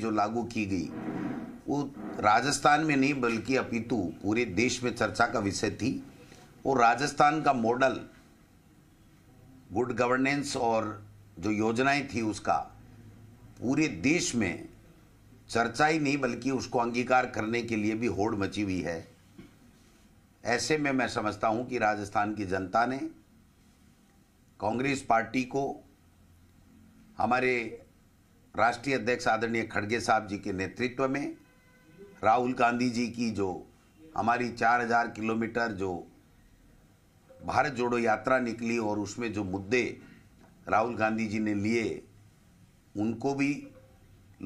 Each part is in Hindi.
जो लागू की गई वो राजस्थान में नहीं बल्कि अपितु पूरे देश में चर्चा का विषय थी वो राजस्थान का मॉडल गुड गवर्नेंस और जो योजनाएं थी उसका पूरे देश में चर्चा ही नहीं बल्कि उसको अंगीकार करने के लिए भी होड़ मची हुई है ऐसे में मैं समझता हूं कि राजस्थान की जनता ने कांग्रेस पार्टी को हमारे राष्ट्रीय अध्यक्ष आदरणीय खड़गे साहब जी के नेतृत्व में राहुल गांधी जी की जो हमारी 4000 किलोमीटर जो भारत जोड़ो यात्रा निकली और उसमें जो मुद्दे राहुल गांधी जी ने लिए उनको भी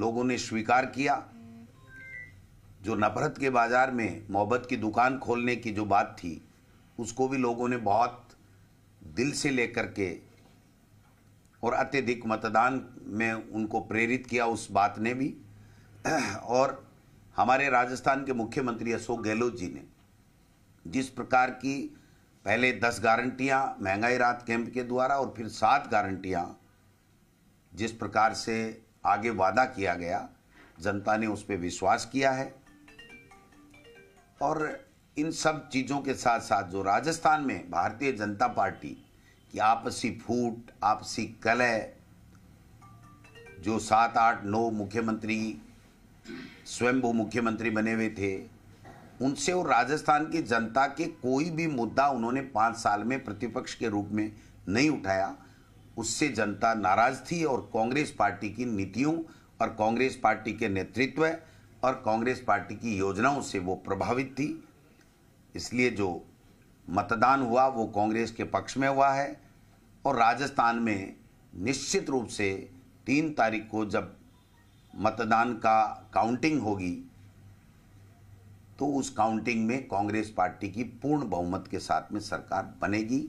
लोगों ने स्वीकार किया जो नफरत के बाज़ार में मोहब्बत की दुकान खोलने की जो बात थी उसको भी लोगों ने बहुत दिल से लेकर के और अत्यधिक मतदान में उनको प्रेरित किया उस बात ने भी और हमारे राजस्थान के मुख्यमंत्री अशोक गहलोत जी ने जिस प्रकार की पहले दस गारंटियां महंगाई रात कैंप के द्वारा और फिर सात गारंटियां जिस प्रकार से आगे वादा किया गया जनता ने उस पर विश्वास किया है और इन सब चीज़ों के साथ साथ जो राजस्थान में भारतीय जनता पार्टी कि आपसी फूट आपसी कलह जो सात आठ नौ मुख्यमंत्री स्वयं वो मुख्यमंत्री बने हुए थे उनसे और राजस्थान की जनता के कोई भी मुद्दा उन्होंने पाँच साल में प्रतिपक्ष के रूप में नहीं उठाया उससे जनता नाराज थी और कांग्रेस पार्टी की नीतियों और कांग्रेस पार्टी के नेतृत्व और कांग्रेस पार्टी की योजनाओं से वो प्रभावित थी इसलिए जो मतदान हुआ वो कांग्रेस के पक्ष में हुआ है और राजस्थान में निश्चित रूप से तीन तारीख को जब मतदान का काउंटिंग होगी तो उस काउंटिंग में कांग्रेस पार्टी की पूर्ण बहुमत के साथ में सरकार बनेगी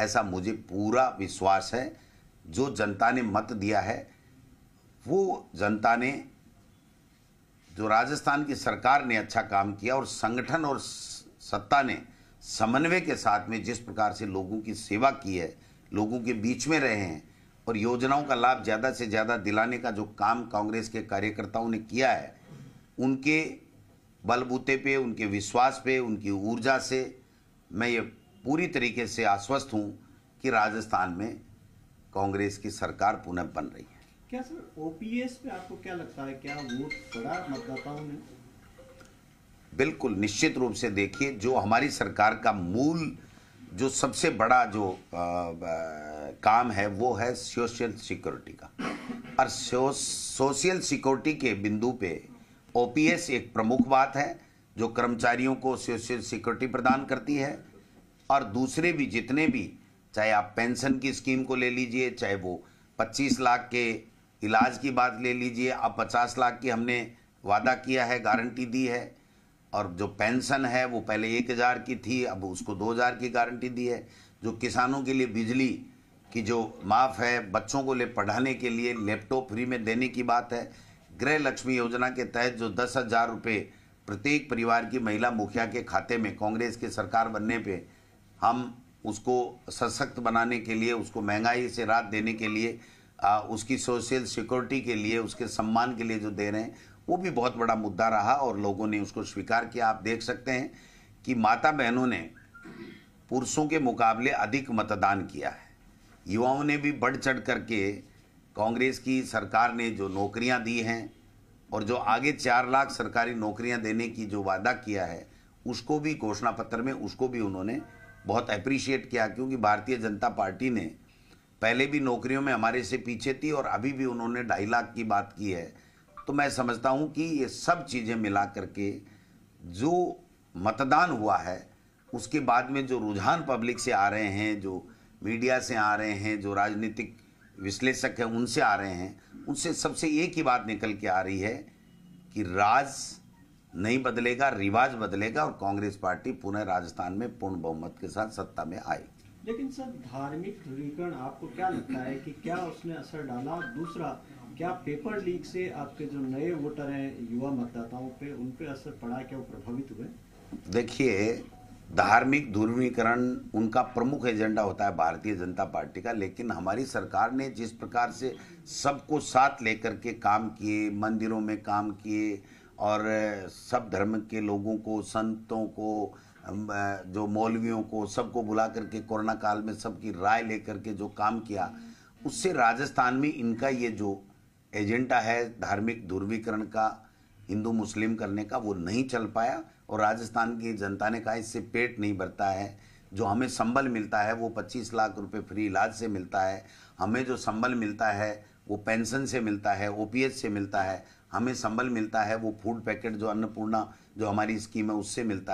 ऐसा मुझे पूरा विश्वास है जो जनता ने मत दिया है वो जनता ने जो राजस्थान की सरकार ने अच्छा काम किया और संगठन और सत्ता ने समन्वय के साथ में जिस प्रकार से लोगों की सेवा की है लोगों के बीच में रहे हैं और योजनाओं का लाभ ज़्यादा से ज़्यादा दिलाने का जो काम कांग्रेस के कार्यकर्ताओं ने किया है उनके बलबूते पे उनके विश्वास पे उनकी ऊर्जा से मैं ये पूरी तरीके से आश्वस्त हूँ कि राजस्थान में कांग्रेस की सरकार पुनः बन रही है क्या सर ओपीएस पे आपको क्या लगता है क्या वोट पड़ा मतदाताओं ने बिल्कुल निश्चित रूप से देखिए जो हमारी सरकार का मूल जो सबसे बड़ा जो आ, आ, काम है वो है सोशल सिक्योरिटी का और सो, सोशल सिक्योरिटी के बिंदु पे ओपीएस एक प्रमुख बात है जो कर्मचारियों को सोशल सिक्योरिटी प्रदान करती है और दूसरे भी जितने भी चाहे आप पेंशन की स्कीम को ले लीजिए चाहे वो 25 लाख के इलाज की बात ले लीजिए अब 50 लाख की हमने वादा किया है गारंटी दी है और जो पेंशन है वो पहले एक हज़ार की थी अब उसको दो हज़ार की गारंटी दी है जो किसानों के लिए बिजली की जो माफ़ है बच्चों को ले पढ़ाने के लिए लैपटॉप फ्री में देने की बात है गृह लक्ष्मी योजना के तहत जो दस हज़ार रुपये प्रत्येक परिवार की महिला मुखिया के खाते में कांग्रेस की सरकार बनने पर हम उसको सशक्त बनाने के लिए उसको महंगाई से राहत देने के लिए आ, उसकी सोशल सिक्योरिटी के लिए उसके सम्मान के लिए जो दे रहे हैं वो भी बहुत बड़ा मुद्दा रहा और लोगों ने उसको स्वीकार किया आप देख सकते हैं कि माता बहनों ने पुरुषों के मुकाबले अधिक मतदान किया है युवाओं ने भी बढ़ चढ़ करके कांग्रेस की सरकार ने जो नौकरियां दी हैं और जो आगे चार लाख सरकारी नौकरियां देने की जो वादा किया है उसको भी घोषणा पत्र में उसको भी उन्होंने बहुत अप्रिशिएट किया क्योंकि भारतीय जनता पार्टी ने पहले भी नौकरियों में हमारे से पीछे थी और अभी भी उन्होंने ढाई लाख की बात की है तो मैं समझता हूं कि ये सब चीज़ें मिला करके जो मतदान हुआ है उसके बाद में जो रुझान पब्लिक से आ रहे हैं जो मीडिया से आ रहे हैं जो राजनीतिक विश्लेषक हैं उनसे आ रहे हैं उनसे सबसे एक ही बात निकल के आ रही है कि राज नहीं बदलेगा रिवाज बदलेगा और कांग्रेस पार्टी पुनः राजस्थान में पूर्ण बहुमत के साथ सत्ता में आएगी लेकिन सर धार्मिक ध्रुवीकरण आपको क्या लगता है कि क्या उसने असर डाला दूसरा क्या पेपर लीक से आपके जो नए वोटर हैं युवा मतदाताओं पे उन पे असर पड़ा क्या वो प्रभावित हुए देखिए धार्मिक ध्रुवीकरण उनका प्रमुख एजेंडा होता है भारतीय जनता पार्टी का लेकिन हमारी सरकार ने जिस प्रकार से सबको साथ लेकर के काम किए मंदिरों में काम किए और सब धर्म के लोगों को संतों को जो मौलवियों को सबको बुला करके कोरोना काल में सबकी राय लेकर के जो काम किया उससे राजस्थान में इनका ये जो एजेंडा है धार्मिक ध्रुवीकरण का हिंदू मुस्लिम करने का वो नहीं चल पाया और राजस्थान की जनता ने कहा इससे पेट नहीं भरता है जो हमें संबल मिलता है वो 25 लाख रुपए फ्री इलाज से मिलता है हमें जो संबल मिलता है वो पेंशन से मिलता है ओपीएस से मिलता है हमें संबल मिलता है वो फूड पैकेट जो अन्नपूर्णा जो हमारी स्कीम है उससे मिलता है